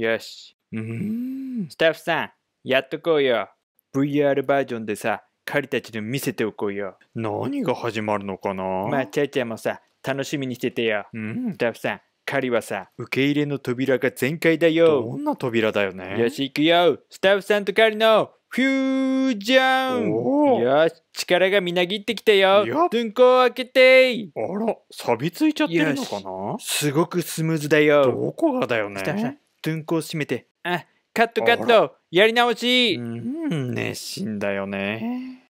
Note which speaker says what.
Speaker 1: よし。スタッフさん、やっとこうよ。VR バージョンでさ、狩りたちに見せておこうよ。何が始まるのかなまあ、ちゃちゃもさ、楽しみにしててよ。うん。スタッフさん、狩りはさ、受け入れの扉が全開だよ。どんな扉だよね。よし、行くよ。スタッフさんと狩りのフュージャンよし、力がみなぎってきたよ。寸行を開けて
Speaker 2: あら、錆びついちゃってるのかなすごくスムーズだよ。どこがだよね。文庫を閉めて、
Speaker 1: あ、カットカットやり直しうん、熱心
Speaker 3: だよね。